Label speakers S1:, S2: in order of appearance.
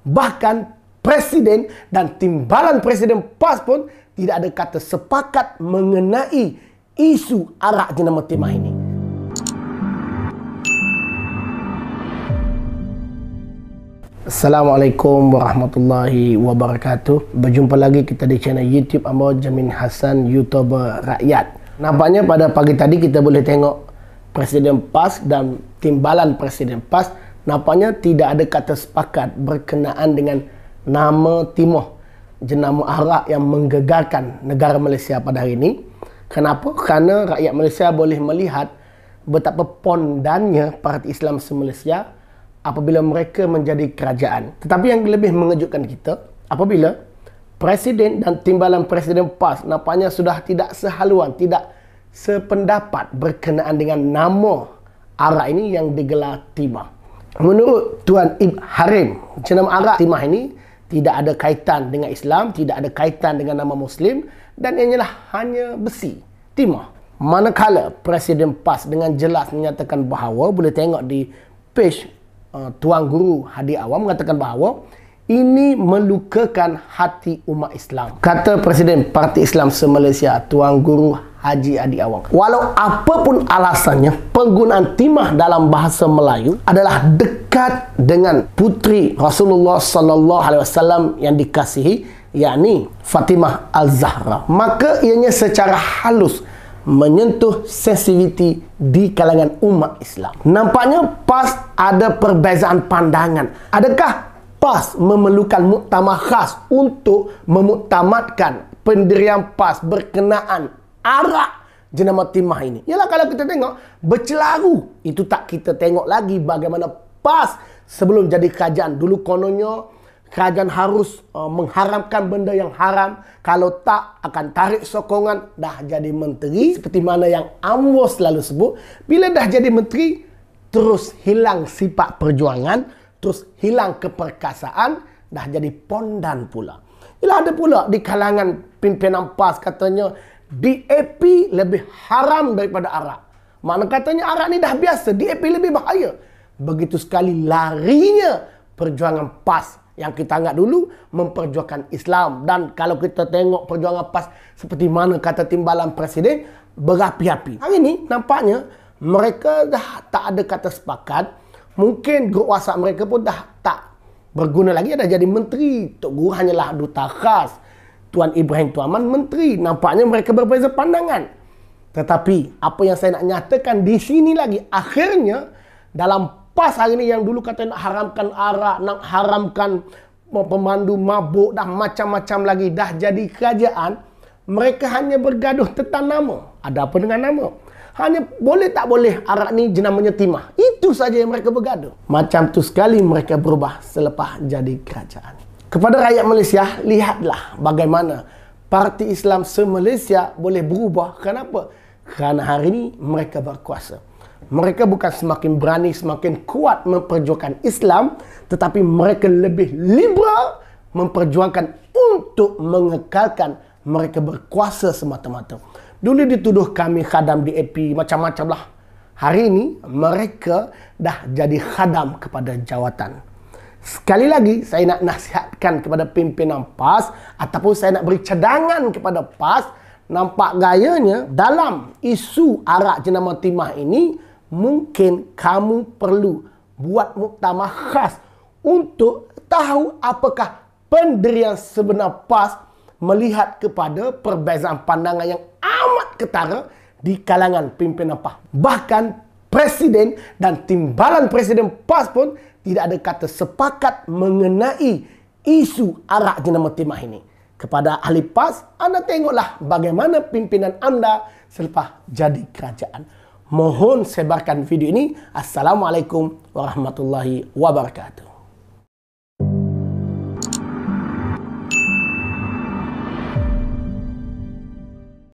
S1: Bahkan presiden dan timbalan presiden PAS pun tidak ada kata sepakat mengenai isu arak jenama tema ini. Assalamualaikum warahmatullahi wabarakatuh. Berjumpa lagi kita di channel YouTube Amor Jamin Hasan YouTuber Rakyat. Nampaknya pada pagi tadi kita boleh tengok Presiden PAS dan timbalan Presiden PAS Nampaknya tidak ada kata sepakat berkenaan dengan nama Timur jenama Arab yang menggegarkan negara Malaysia pada hari ini. Kenapa? Kerana rakyat Malaysia boleh melihat betapa pondannya Parti Islam se-Malaysia apabila mereka menjadi kerajaan. Tetapi yang lebih mengejutkan kita, apabila Presiden dan Timbalan Presiden PAS nampaknya sudah tidak sehaluan, tidak sependapat berkenaan dengan nama Arab ini yang digelar Timah. Menurut Tuan Ibn Harim, jenama Arab Timah ini tidak ada kaitan dengan Islam, tidak ada kaitan dengan nama Muslim dan lah hanya besi, timah. Manakala Presiden PAS dengan jelas menyatakan bahawa, boleh tengok di page uh, Tuan Guru Hadi Awam mengatakan bahawa ini melukakan hati umat Islam. Kata Presiden Parti Islam se-Malaysia, Tuan Guru Haji Adi Awang. Walau apapun alasannya, penggunaan timah dalam bahasa Melayu adalah dekat dengan putri Rasulullah sallallahu alaihi wasallam yang dikasihi, yakni Fatimah Al zahra Maka ianya secara halus menyentuh sensitiviti di kalangan umat Islam. Nampaknya pas ada perbezaan pandangan. Adakah PAS memerlukan muktamar khas untuk memuktamadkan pendirian PAS berkenaan arak jenama timah ini. Yalah kalau kita tengok bercelaru itu tak kita tengok lagi bagaimana PAS sebelum jadi kerajaan dulu kononnya kerajaan harus uh, mengharamkan benda yang haram kalau tak akan tarik sokongan dah jadi menteri seperti mana yang Amwo selalu sebut bila dah jadi menteri terus hilang sifat perjuangan terus hilang keperkasaan dah jadi pondan pula. Ialah ada pula di kalangan pimpinan PAS katanya DAP lebih haram daripada arak. Mana katanya arak ni dah biasa, DAP lebih bahaya. Begitu sekali larinya perjuangan PAS yang kita anggap dulu memperjuangkan Islam dan kalau kita tengok perjuangan PAS seperti mana kata timbalan presiden berapi-api. Hari ini nampaknya mereka dah tak ada kata sepakat mungkin grup WhatsApp mereka pun dah tak berguna lagi dah jadi menteri Tok Guru hanyalah duta khas Tuan Ibrahim Tuan Man menteri nampaknya mereka berbeza pandangan tetapi apa yang saya nak nyatakan di sini lagi akhirnya dalam PAS hari ini yang dulu kata nak haramkan arak nak haramkan pemandu mabuk dah macam-macam lagi dah jadi kerajaan mereka hanya bergaduh tentang nama ada apa dengan nama hanya boleh tak boleh arak ni jenamanya timah ini itu saja yang mereka bergaduh. Macam tu sekali mereka berubah selepas jadi kerajaan. Kepada rakyat Malaysia, lihatlah bagaimana Parti Islam se-Malaysia boleh berubah. Kenapa? Kerana hari ini mereka berkuasa. Mereka bukan semakin berani, semakin kuat memperjuangkan Islam tetapi mereka lebih liberal memperjuangkan untuk mengekalkan mereka berkuasa semata-mata. Dulu dituduh kami khadam di AP, macam-macam lah. Hari ini mereka dah jadi khadam kepada jawatan. Sekali lagi saya nak nasihatkan kepada pimpinan PAS ataupun saya nak beri cadangan kepada PAS nampak gayanya dalam isu arak jenama timah ini mungkin kamu perlu buat muktamar khas untuk tahu apakah pendirian sebenar PAS melihat kepada perbezaan pandangan yang amat ketara di kalangan pimpinan PAH. Bahkan presiden dan timbalan presiden PAS pun tidak ada kata sepakat mengenai isu arak jenama timah ini. Kepada ahli PAS, anda tengoklah bagaimana pimpinan anda selepas jadi kerajaan. Mohon sebarkan video ini. Assalamualaikum warahmatullahi wabarakatuh.